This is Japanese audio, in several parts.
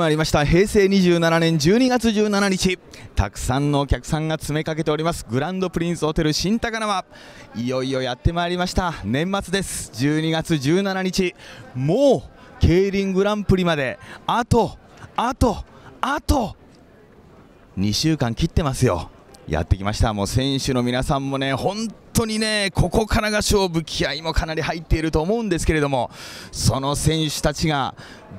まりました平成27年12月17日たくさんのお客さんが詰めかけておりますグランドプリンスホテル新高輪いよいよやってまいりました年末です12月17日もう競輪グランプリまであとあとあと2週間切ってますよやってきました、もう選手の皆さんもね本当にねここからが勝負、気合もかなり入っていると思うんですけれどもその選手たちが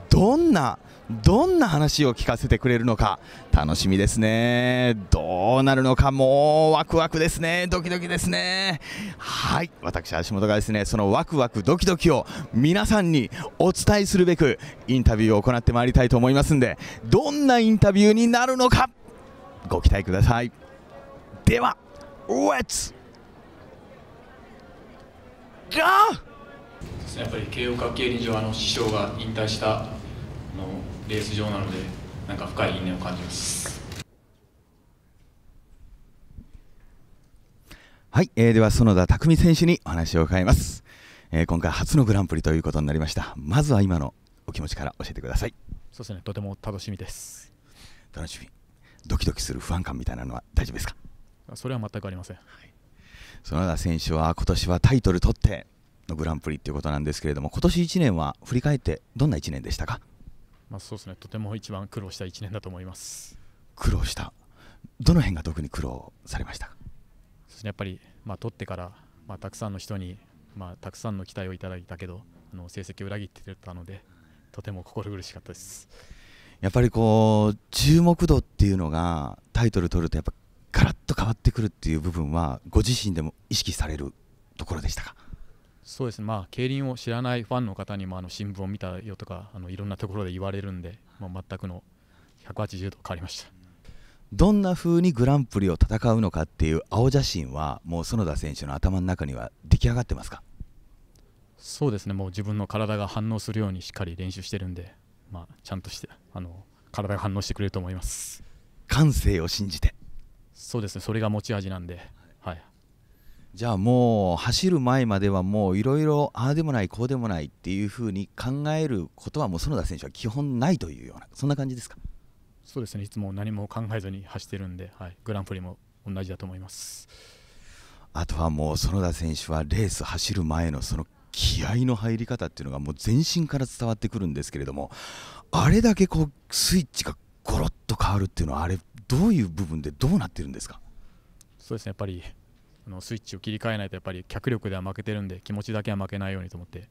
どんなどんな話を聞かせてくれるのか楽しみですねどうなるのかもうワクワクですねドキドキですねはい私橋本がですねそのワクワクドキドキを皆さんにお伝えするべくインタビューを行ってまいりたいと思いますんでどんなインタビューになるのかご期待くださいでは l e ツ s g やっぱり慶応学競輪場の師匠が引退したのレース場なのでなんか深い因縁を感じますはい、えー、では園田匠選手にお話を伺います、えー、今回初のグランプリということになりましたまずは今のお気持ちから教えてくださいそうですねとても楽しみです楽しみドキドキする不安感みたいなのは大丈夫ですかそれは全くありません、はい、園田選手は今年はタイトル取ってのグランプリということなんですけれども今年1年は振り返ってどんな1年でしたか、まあ、そうですねとても一番苦労した1年だと思います苦労したどの辺が特に苦労されましたそやっぱり、まあ、取ってから、まあ、たくさんの人に、まあ、たくさんの期待をいただいたけどあの成績を裏切ってたのでとても心苦しかったですやっぱりこう注目度っていうのがタイトル取るとやっぱガラッと変わってくるっていう部分はご自身でも意識されるところでしたかそうですね、まあ、競輪を知らないファンの方にもあの新聞を見たよとかあのいろんなところで言われるんで、まあ、全くの180度変わりましたどんな風にグランプリを戦うのかっていう青写真はもう園田選手の頭の中には出来上がってますかそうですねもう自分の体が反応するようにしっかり練習してるんで、まあ、ちゃんとしてあの体が反応してくれると思います感性を信じてそうですねそれが持ち味なんで、はい、じゃあもう走る前まではもういろいろああでもないこうでもないっていうふうに考えることはもう園田選手は基本ないというようなそんな感じですかそうですねいつも何も考えずに走ってるんで、はい、グランプリも同じだと思いますあとはもう園田選手はレース走る前のその気合の入り方っていうのがもう全身から伝わってくるんですけれどもあれだけこうスイッチがゴロッと変わるっていうのはあれどういう部分でどうなってるんですかそうですねやっぱりあのスイッチを切り替えないとやっぱり脚力では負けてるんで気持ちだけは負けないようにと思って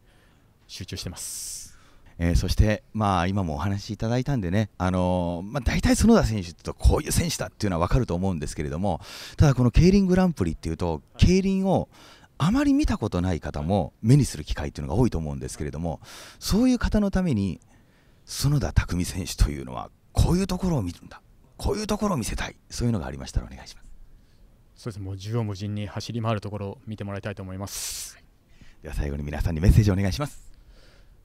集中してます。えー、そして、まあ、今もお話しいただいたんでね、あのー、まあ、大体園田選手とこういう選手だっていうのは分かると思うんですけれどもただ、この競輪グランプリっていうと、競輪をあまり見たことない方も目にする機会っていうのが多いと思うんですけれどもそういう方のために園田匠選手というのはこういうところを見るんだこういうところを見せたいそういうのがありましたらお願いしますそうですもう縦横無尽に走り回るところを見てもらいたいと思います、はい、では最後に皆さんにメッセージお願いしますそう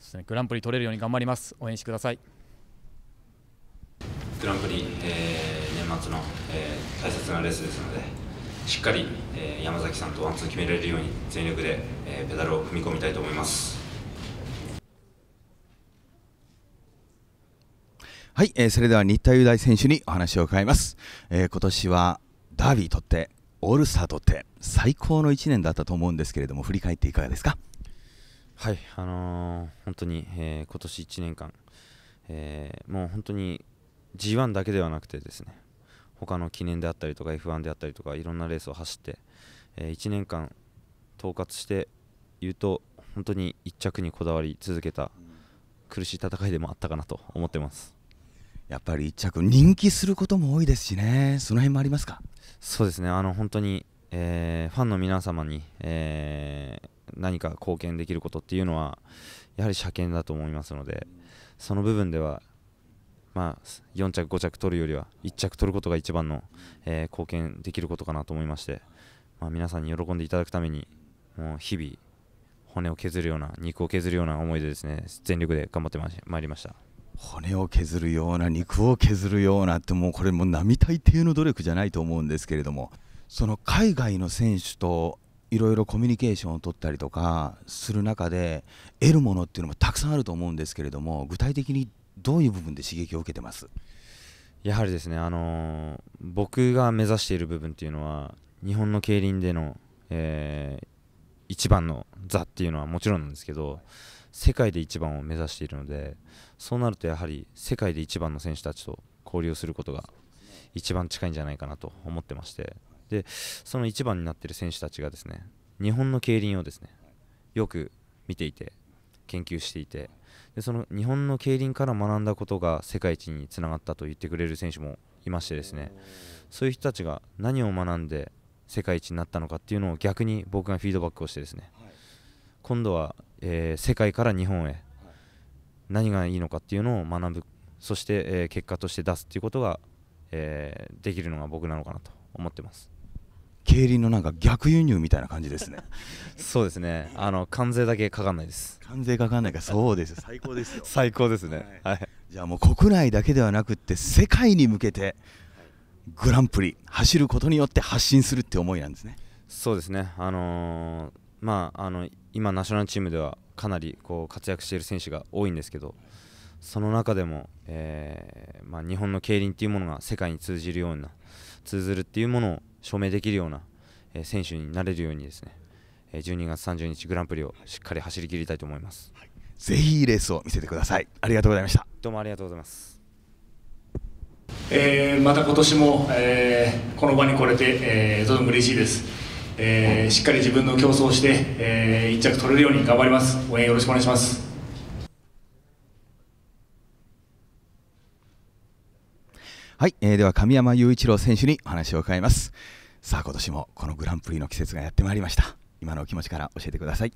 ですねグランプリ取れるように頑張ります応援してくださいグランプリ、えー、年末の、えー、大切なレースですのでしっかり、えー、山崎さんとワンツー決められるように全力で、えペダルを踏み込みたいと思いますはい、えー、それでは新田雄大選手にお話を伺います、えー、今年はダービーとってオールスターとって最高の1年だったと思うんですけれども振り返っていかがですかはいあのー、本当に、えー、今年1年間、えー、もう本当に G1 だけではなくてですね他の記念であったりとか F1 であったりとかいろんなレースを走って、えー、1年間統括して言うと本当に1着にこだわり続けた苦しい戦いでもあったかなと思ってます。やっぱり1着人気することも多いですしねその辺もありますかそうですねあの本当に、えー、ファンの皆様に、えー、何か貢献できることっていうのはやはり車検だと思いますのでその部分では、まあ、4着5着取るよりは1着取ることが一番の、えー、貢献できることかなと思いまして、まあ、皆さんに喜んでいただくためにもう日々骨を削るような肉を削るような思いでですね全力で頑張ってまいりました。骨を削るような肉を削るようなってもうこれも並大抵の努力じゃないと思うんですけれどもその海外の選手といろいろコミュニケーションを取ったりとかする中で得るものっていうのもたくさんあると思うんですけれども具体的にどういう部分で刺激を受けてますやはりですね、あのー、僕が目指している部分っていうのは日本の競輪での、えー、一番の座っていうのはもちろんなんですけど世界で一番を目指しているので。そうなるとやはり世界で一番の選手たちと交流することが一番近いんじゃないかなと思ってましてでその一番になっている選手たちがですね日本の競輪をですねよく見ていて研究していてでその日本の競輪から学んだことが世界一につながったと言ってくれる選手もいましてですねそういう人たちが何を学んで世界一になったのかっていうのを逆に僕がフィードバックをしてですね今度は、えー、世界から日本へ何がいいのかっていうのを学ぶそして、え結果として出すっていうことが、えできるのが僕なのかなと思ってます競輪のなんか逆輸入みたいな感じですね そうですねあの関税だけかかんないです関税かかんないかそうです最高です 最高ですね、はい、はい、じゃあもう国内だけではなくって世界に向けてグランプリ走ることによって発信するって思いなんですねそうですねあのー、まああの今、ナショナルチームではかなりこう活躍している選手が多いんですけどその中でも、えー、まあ、日本の競輪というものが世界に通じるような通ずるっていうものを証明できるような、えー、選手になれるようにですね、えー、12月30日グランプリをしっかり走り切りたいと思います、はい、ぜひレースを見せてくださいありがとうございましたどうもありがとうございます、えまた今年も、えこの場に来れて、えー、とても嬉しいですえー、しっかり自分の競争をして、えー、一着取れるように頑張ります応援よろしくお願いしますはい、えー、では神山雄一郎選手にお話を伺いますさあ今年もこのグランプリの季節がやってまいりました今のお気持ちから教えてください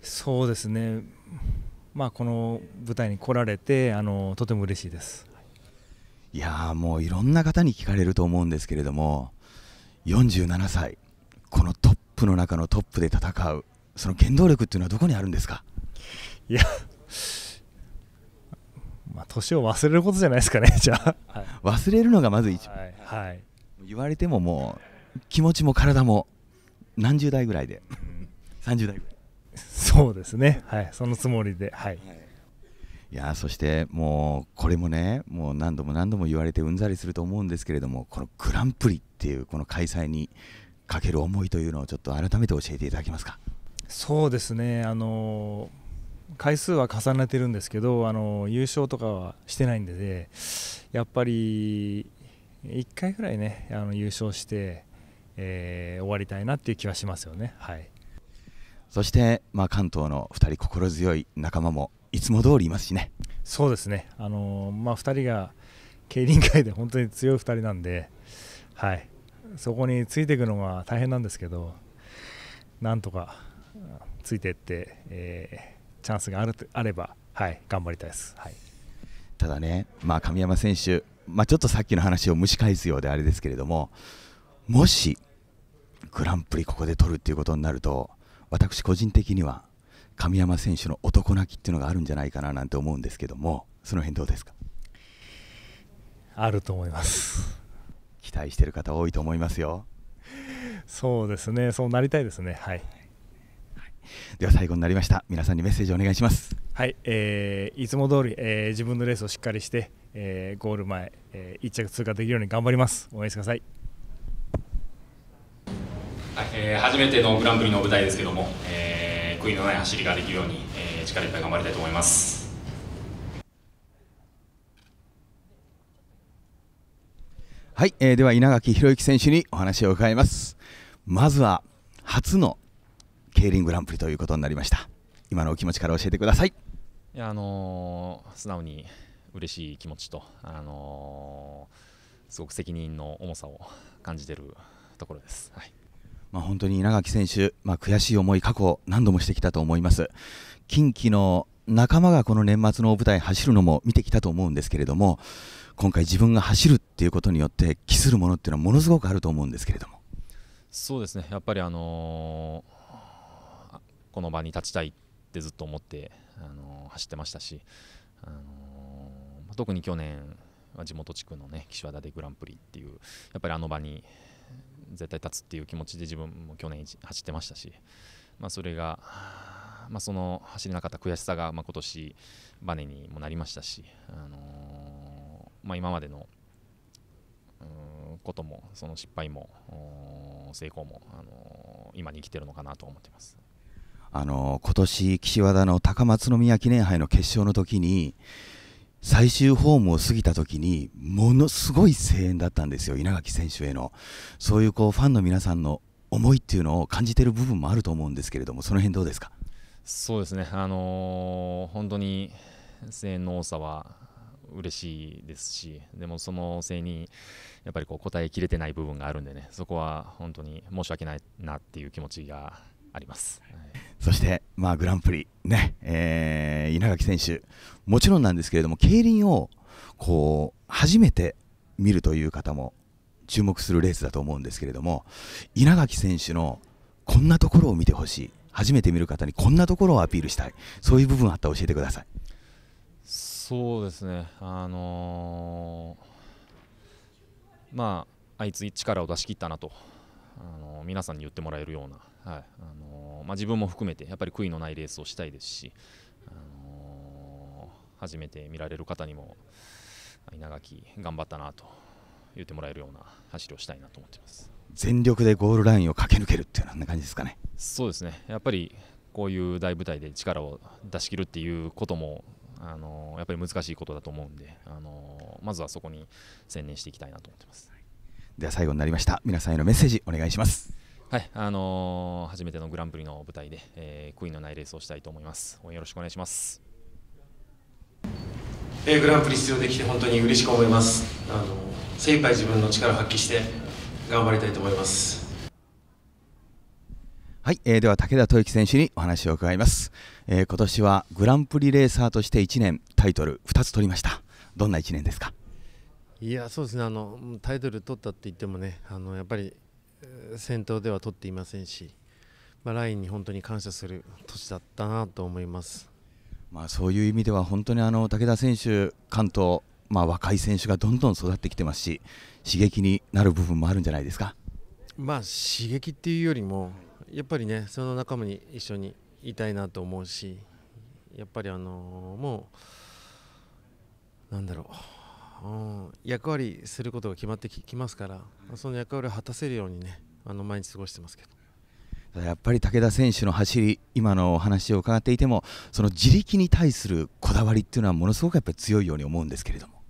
そうですねまあこの舞台に来られてあのとても嬉しいですいやもういろんな方に聞かれると思うんですけれども47歳このトップの中のトップで戦うその原動力っていうのはどこにあるんですかいや、まあ、年を忘れることじゃないですかね、じゃあ、はい、忘れるのがまず一番、はいはい、言われてももう気持ちも体も何十代ぐらいで、30代ぐらいそうですね、はい、そのつもりで。はいいやそしてもうこれもねもう何度も何度も言われてうんざりすると思うんですけれどもこのグランプリっていうこの開催にかける思いというのをちょっと改めて教えていただけますか。そうですねあの回数は重ねてるんですけどあの優勝とかはしてないんで、ね、やっぱり1回ぐらいねあの優勝して、えー、終わりたいなっていう気はしますよね。はいそして、まあ、関東の2人心強い仲間もいつも通りいますしね。そうですね、あのまあ、2人が競輪界で本当に強い2人なんで、はいそこについていくのが大変なんですけどなんとかついていって、えー、チャンスがあるあれば、はい、頑張りたいです、はい、ただね、まあ、神山選手、まあ、ちょっとさっきの話を蒸し返すようであれですけれどももしグランプリここで取るっていうことになると私個人的には神山選手の男泣きっていうのがあるんじゃないかななんて思うんですけどもその辺どうですかあると思います期待している方多いと思いますよそうですねそうなりたいですねはい、はい、では最後になりました皆さんにメッセージお願いしますはい、えー、いつも通り、えー、自分のレースをしっかりして、えー、ゴール前、えー、1着通過できるように頑張ります応援してくださいはい、えー、初めてのグランプリの舞台ですけども、えー、悔いのない走りができるように、えー、力いっぱい頑張りたいと思いますはい、えー、では稲垣宏之選手にお話を伺いますまずは初の競輪グランプリということになりました今のお気持ちから教えてくださいいやあのー、素直に嬉しい気持ちとあのー、すごく責任の重さを感じているところです、はい、まあ、本当に稲垣選手、まあ、悔しい思い、過去何度もしてきたと思います。近畿の仲間がこの年末の大舞台走るのも見てきたと思うんですけれども今回自分が走るっていうことによって期するものっていうのはものすごくあると思うんですけれどもそうですねやっぱりあのー、この場に立ちたいってずっと思って、あのー、走ってましたし、あのー、特に去年は地元地区のね岸和田でグランプリっていうやっぱりあの場に絶対立つっていう気持ちで自分も去年走ってましたし、まあ、それが、まあ、その走れなかった悔しさが、まあ、今年バネにもなりましたし、あのまあ、今までのこともその失敗も成功も、あのー、今に生きてるのかなと思ってます。あのー、今年岸和田の高松宮記念杯の決勝の時に最終ホームを過ぎた時にものすごい声援だったんですよ稲垣選手へのそういうこうファンの皆さんの思いっていうのを感じてる部分もあると思うんですけれどもその辺どうですかそうですね、あのー、本当に声援の多さは嬉しいですしでもそのせいにやっぱりこう答えきれてない部分があるんでねそこは本当に申し訳ないなっていう気持ちがあります、はい、そして、まあ、グランプリね、えー、稲垣選手もちろんなんですけれども競輪をこう初めて見るという方も注目するレースだと思うんですけれども稲垣選手のこんなところを見てほしい初めて見る方にこんなところをアピールしたいそういう部分あったら教えてください。そうですね、あのー、まあ、あいつ、力を出し切ったなと、あのー、皆さんに言ってもらえるような、はいあのー、まあ、自分も含めて、やっぱり悔いのないレースをしたいですし、あの初めて見られる方にも、稲垣、頑張ったなと言ってもらえるような走りをしたいなと思ってます全力でゴールラインを駆け抜けるっていうのはな感じですかね。そうですねやっぱりこういう大舞台で力を出し切るっていうこともあのやっぱり難しいことだと思うんで、あのまずはそこに専念していきたいなと思ってます。では最後になりました。皆さんへのメッセージお願いします。はい、あの初めてのグランプリの舞台で、えー、悔いのないレースをしたいと思います。応援よろしくお願いします。えグランプリ出場できて本当に嬉しく思います。あの精一杯自分の力を発揮して頑張りたいと思います。はい、えー、では武田斗樹選手にお話を伺います、えー、今年はグランプリレーサーとして1年タイトル2つ取りましたどんな1年ですかいやそうですねあのタイトル取ったって言ってもねあのやっぱり先頭では取っていませんし、まあ、ラインに本当に感謝する年だったなと思います、まあ、そういう意味では本当にあの武田選手関東、まあ、若い選手がどんどん育ってきてますし刺激になる部分もあるんじゃないですか。まあ刺激っていうよりもやっぱりねその仲間に一緒にいたいなと思うしやっぱりあのもうなんだろう、うん、役割することが決まってきますからその役割を果たせるようにねあの毎日過ごしてますけど。やっぱり武田選手の走り、今のお話を伺っていても、その自力に対するこだわりっていうのは、ものすごくやっぱり強いように思うんですけれども。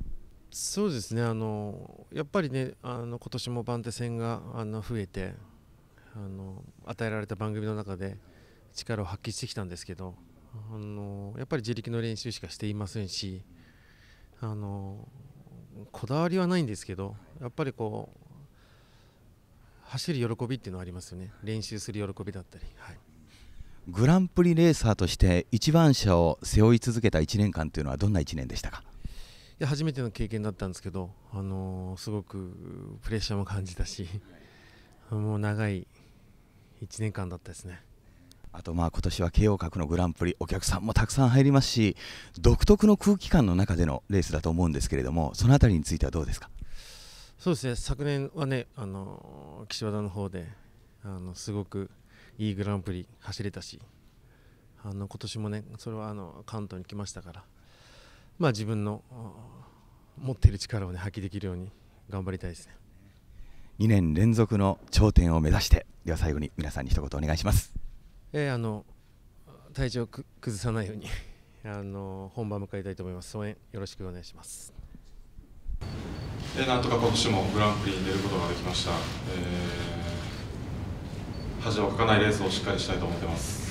そうですねあのやっぱりね、あの今年も番手戦があの増えて、あの与えられた番組の中で力を発揮してきたんですけどあのやっぱり自力の練習しかしていませんしあのこだわりはないんですけどやっぱりこう走る喜びっていうのはありますよね練習する喜びだったり、はい、グランプリレーサーとして1番車を背負い続けた1年間というのはどんな1年でしたかいや初めての経験だったんですけど、あのー、すごくプレッシャーも感じたしもう長い1年間だったですねあとまあ今年は慶応閣のグランプリお客さんもたくさん入りますし独特の空気感の中でのレースだと思うんですけれどもその辺りについてはどうですかそうですね昨年はねあの岸和田の方であのすごくいいグランプリ走れたしあの今年もねそれはあの関東に来ましたから、まあ、自分の持っている力を、ね、発揮できるように頑張りたいですね。2年連続の頂点を目指してでは最後に皆さんに一言お願いします。えー、あの体調を崩さないように あの本番迎えたいと思います。応援よろしくお願いします。えー、なんとか今年もグランプリに出ることができました。えー、恥をかかないレースをしっかりしたいと思ってます。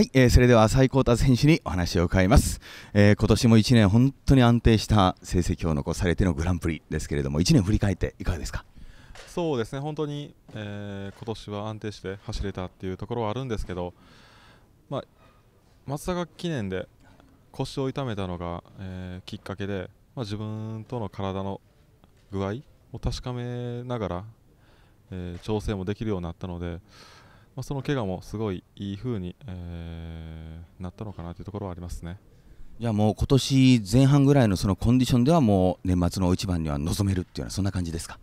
はい、えー、それでは浅井幸太選手にお話を伺います、えー、今年も1年本当に安定した成績を残されてのグランプリですけれども1年振り返っていかがですかそうですね本当に、えー、今年は安定して走れたっていうところはあるんですけど、まあ、松坂記念で腰を痛めたのが、えー、きっかけで、まあ、自分との体の具合を確かめながら、えー、調整もできるようになったので。まあ、その怪我もすごいいい風に、えー、なったのかなというところはありますね。いやもう今年前半ぐらいのそのコンディションではもう年末の一番には臨めるっていうのはそんな感じですか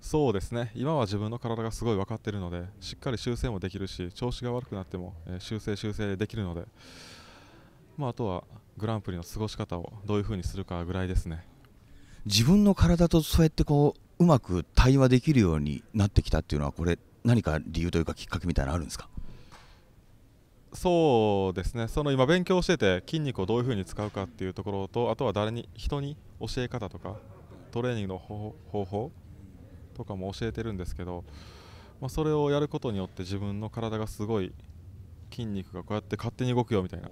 そうですね今は自分の体がすごい分かっているのでしっかり修正もできるし調子が悪くなっても、えー、修正修正できるので、まあ、あとはグランプリの過ごし方をどういうふうにするかぐらいですね自分の体とそうやってこううまく対話できるようになってきたっていうのはこれ何か理由というかきっかけみたいなのあるんですかそうですねその今勉強してて筋肉をどういうふうに使うかっていうところとあとは誰に人に教え方とかトレーニングの方法とかも教えてるんですけど、まあ、それをやることによって自分の体がすごい筋肉がこうやって勝手に動くよみたいなっ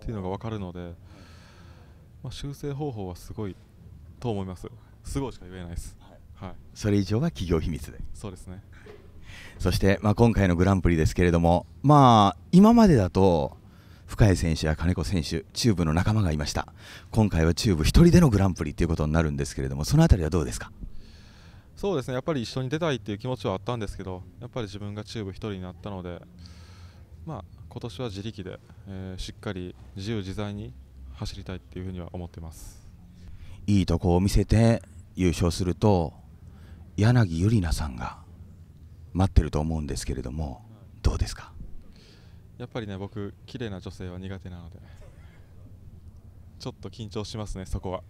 ていうのが分かるので、まあ、修正方法はすごいと思いますすごいしか言えないです、はい、それ以上は企業秘密でそうですねそして、まあ、今回のグランプリですけれども、まあ、今までだと深谷選手や金子選手、中部の仲間がいました、今回はチューブ1人でのグランプリということになるんですけれども、その辺りはどうですかそうですねやっぱり一緒に出たいっていう気持ちはあったんですけど、やっぱり自分がチューブ1人になったので、まあ今年は自力で、えー、しっかり自由自在に走りたいっていうふうには思ってますいいとこを見せて優勝すると柳ゆりなさんが待ってると思うんですけれども、どうですかやっぱりね僕綺麗な女性は苦手なのでちょっと緊張しますねそこは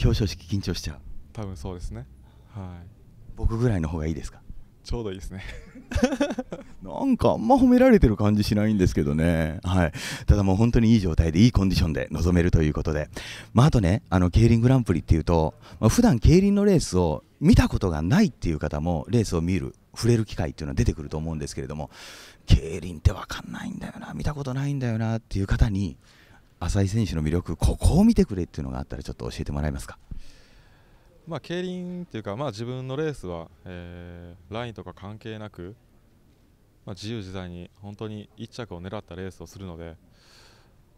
表彰式緊張しちゃう多分そうですねはい僕ぐらいの方がいいですかちょうどいいですね なんかあんま褒められてる感じしないんですけどね、はい、ただもう本当にいい状態でいいコンディションで臨めるということで、まあ、あとねあの競輪グランプリっていうと、まあ、普段競輪のレースを見たことがないっていう方もレースを見る触れる機会っていうのは出てくると思うんですけれども競輪って分かんないんだよな見たことないんだよなっていう方に浅井選手の魅力ここを見てくれっていうのがあったらちょっと教えてもらえますか。まあ、競輪というか、まあ、自分のレースは、えー、ラインとか関係なく、まあ、自由自在に本当に1着を狙ったレースをするので、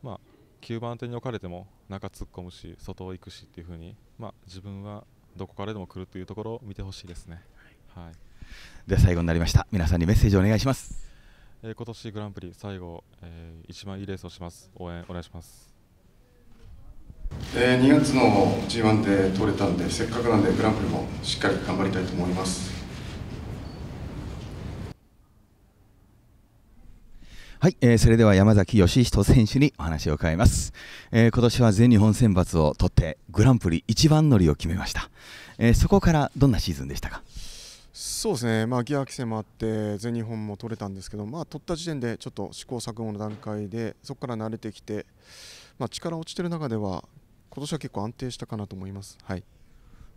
まあ、9番手に置かれても中突っ込むし外を行くしっていう風に、まあ、自分はどこからでも来るというところを見てほしいですね。はいで最後になりました皆さんにメッセージお願いします、えー、今年グランプリ最後、えー、一番いいレースをします応援お願いします、えー、2月の G1 で取れたんでせっかくなんでグランプリもしっかり頑張りたいと思いますはい、えー、それでは山崎義人選手にお話を伺います、えー、今年は全日本選抜を取ってグランプリ一番乗りを決めました、えー、そこからどんなシーズンでしたかそうですね、まあ、ギア規制もあって全日本も取れたんですけど、まあ、取った時点でちょっと試行錯誤の段階でそこから慣れてきて、まあ、力落ちてる中では今年は結構安定したかなと思います。はい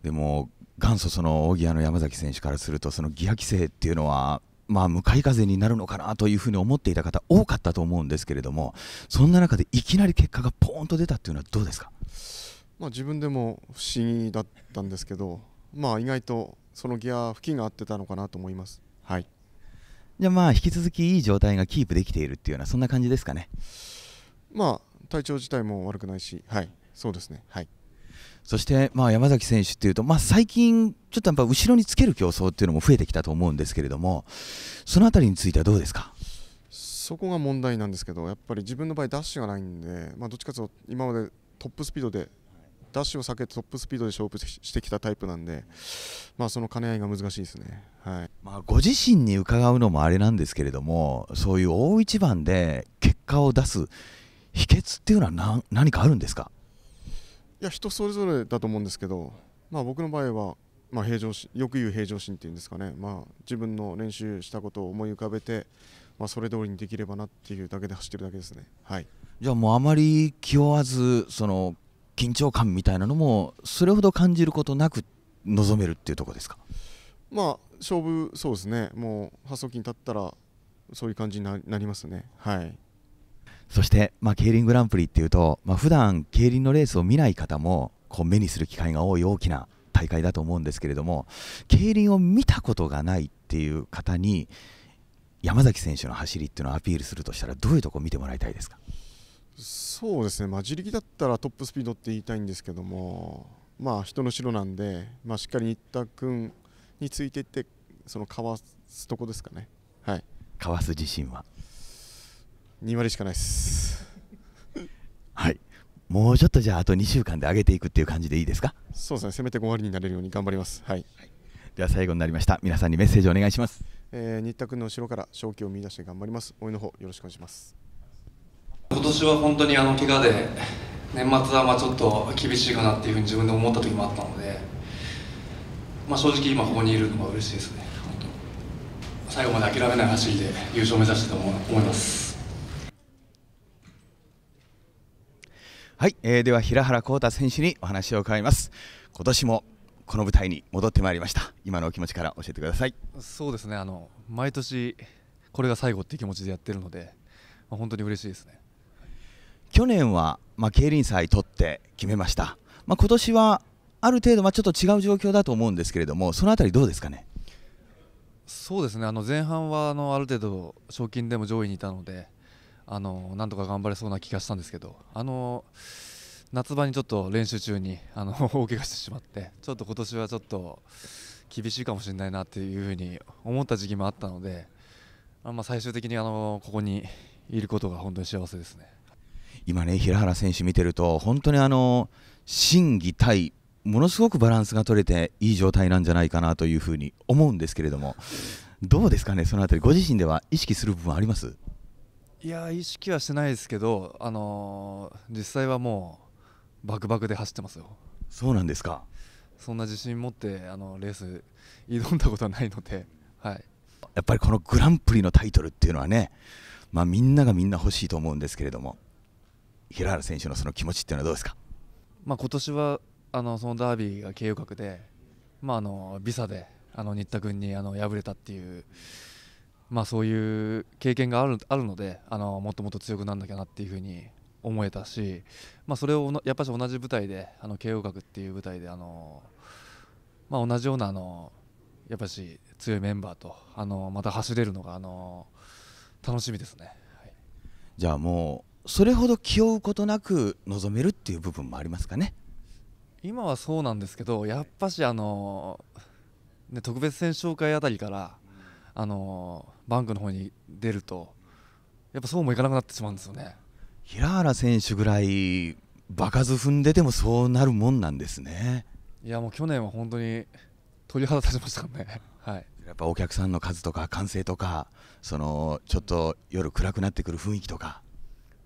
でも元祖そのギアの山崎選手からするとそのギア規制っていうのはまあ、向かい風になるのかなというふうに思っていた方多かったと思うんですけれどもそんな中でいきなり結果がポーンと出たっていうのはどうですか、まあ、自分でも不思議だったんですけど、まあ、意外とそのギア付近が合ってたのかなと思います。はいじゃまあ引き続きいい状態がキープできているっていうようなそんな感じですかね。まあ体調自体も悪くないし、はい、そうですね。はい。そしてまあ山崎選手っていうとまあ最近ちょっとやっぱ後ろにつける競争っていうのも増えてきたと思うんですけれども、その辺りについてはどうですか。そこが問題なんですけど、やっぱり自分の場合ダッシュがないんで、まあどっちかというと今までトップスピードでダッシュを避けてトップスピードで勝負してきたタイプなんで、まあ、その兼ね合いが難しいですね、はいまあ、ご自身に伺うのもあれなんですけれどもそういう大一番で結果を出す秘訣っていうのは何何かあるんですかいや人それぞれだと思うんですけど、まあ、僕の場合は、まあ、平常よく言う平常心っていうんですかね、まあ、自分の練習したことを思い浮かべて、まあ、それ通りにできればなっていうだけで走ってるだけですね。はいじゃあもうあまり気負わずその緊張感みたいなのもそれほど感じることなく望めるっていうとこですかまあ勝負そうですねもう発送機に立ったらそういう感じになりますねはいそして、まあ、競輪グランプリっていうと、まあ、普段競輪のレースを見ない方もこう目にする機会が多い大きな大会だと思うんですけれども競輪を見たことがないっていう方に山崎選手の走りっていうのをアピールするとしたらどういうところを見てもらいたいですかそうですね、まあ、自力だったらトップスピードって言いたいんですけども、まあ、人の城なんで、まあ、しっかり新田君についていってそのかわすとこですかね、はい、かわす自信は2割しかないです はいもうちょっとじゃああと2週間で上げていくっていう感じでいいですかそうですねせめて5割になれるように頑張りますはい、はい、では最後になりました皆さんにメッセージお願いします、えー、新田君の後ろから勝機を見出して頑張ります応援の方よろしくお願いします今年は本当にあの怪我で年末はまあちょっと厳しいかなっていうふうに自分で思った時もあったので、まあ、正直今ここにいるのが嬉しいですね最後まで諦めない走りで優勝目指してと思いますはい、えー、では平原浩太選手にお話を伺います今年もこの舞台に戻ってまいりました今のお気持ちから教えてくださいそうですねあの毎年これが最後っていう気持ちでやってるので、まあ、本当に嬉しいですね去年は、まあ、競輪祭取って決めました、まあ、今年はある程度、まあ、ちょっと違う状況だと思うんですけれどもその辺りどうですかねそうですねあの前半はあのある程度賞金でも上位にいたのであのなんとか頑張れそうな気がしたんですけどあの夏場にちょっと練習中にあの 大怪我してしまってちょっと今年はちょっと厳しいかもしれないなっていうふうに思った時期もあったので、あまあ、最終的にあのここにいることが本当に幸せですね。今ね、平原選手見てると、本当にあの審議対、ものすごくバランスが取れていい状態なんじゃないかなというふうに思うんですけれども、どうですかね、そのあたり、ご自身では意識する部分ありますいや意識はしてないですけど、あのー、実際はもう、バクバクで走ってますよ。そうなんですかそんな自信持ってあのレース挑んだことはないので、はい、やっぱりこのグランプリのタイトルっていうのはね、まあ、みんながみんな欲しいと思うんですけれども平原選手のその気持ちっていうのはどうですか、まあ、今年はあのそのダービーが慶応格で、まあ、あのビサであの新田君にあの敗れたっていう、まあ、そういう経験があるあるのであのもっともっと強くならなきゃなっていうふうに思えたし、まあ、それをやっぱり同じ舞台であの慶応学っていう舞台であの、まあ、同じようなあのやっぱし強いメンバーとあのまた走れるのがあの楽しみですね、はい、じゃあもうそれほど気負うことなく望めるっていう部分もありますかね今はそうなんですけどやっぱしあの、ね、特別選手会あたりからあのバンクの方に出るとやっぱそうもいかなくなってしまうんですよね平原選手ぐらい場数踏んでてもそうなるもんなんですねいやもう去年は本当に鳥肌立ちましたからね、はい、やっぱお客さんの数とか歓声とかそのちょっと夜暗くなってくる雰囲気とか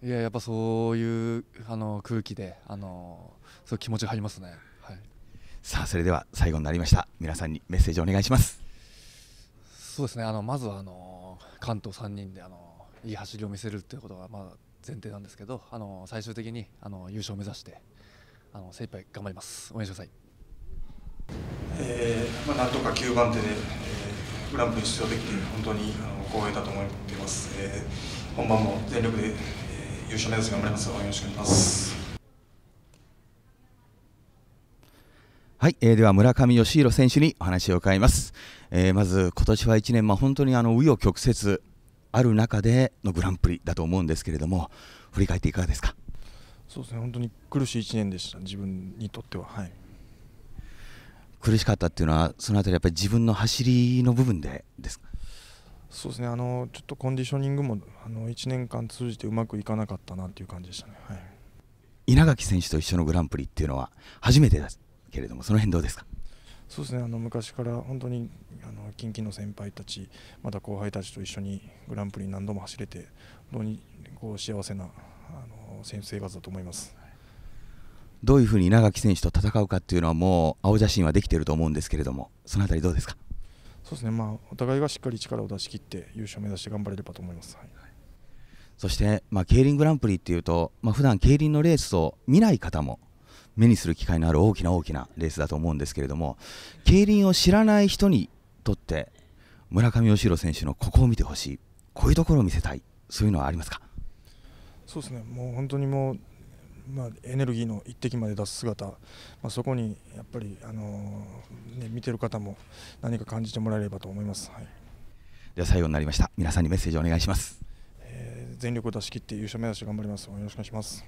いややっぱそういうあの空気であのそう気持ち入りますね、はい、さあそれでは最後になりました皆さんにメッセージお願いしますそうですねあのまずはあの関東三人であのいい走りを見せるということがまあ前提なんですけどあの最終的にあの優勝を目指してあの精一杯頑張ります応援してください、えーまあ、なんとか九番手で、えー、グランプリ出場できて本当にあの光栄だと思っています、えー、本番も全力で優勝目指して頑張ります。よろしくお願いします。はい、えー、では村上義弘選手にお話を伺います。えー、まず今年は1年、まあ、本当にあの紆余曲折ある中でのグランプリだと思うんですけれども、振り返っていかがですか。そうですね、本当に苦しい1年でした、自分にとっては。はい苦しかったっていうのは、そのあたりやっぱり自分の走りの部分でですかそうですねあのちょっとコンディショニングもあの1年間通じてうまくいかなかったなという感じでしたね、はい、稲垣選手と一緒のグランプリっていうのは初めてですけれどもその辺どうですかそうですねあの昔から本当にあの近畿の先輩たちまた後輩たちと一緒にグランプリ何度も走れて本当にこう幸せなあの選手生活だと思います。どういうふうに稲垣選手と戦うかっていうのはもう青写真はできていると思うんですけれどもその辺りどうですかそうですね、まあ、お互いがしっかり力を出し切って優勝目指して頑張れればと思います。はい、そして、まあ、競輪グランプリっていうと、まあ普段競輪のレースを見ない方も目にする機会のある大きな大きなレースだと思うんですけれども競輪を知らない人にとって村上義弘選手のここを見てほしいこういうところを見せたいそういうのはありますかそうですねもう本当にもうまあ、エネルギーの一滴まで出す姿、まあ、そこにやっぱり、あのね、見てる方も何か感じてもらえればと思います、はい、では最後になりました皆さんにメッセージをお願いします、えー、全力を出し切って優勝目指して頑張りますよろしくお願いします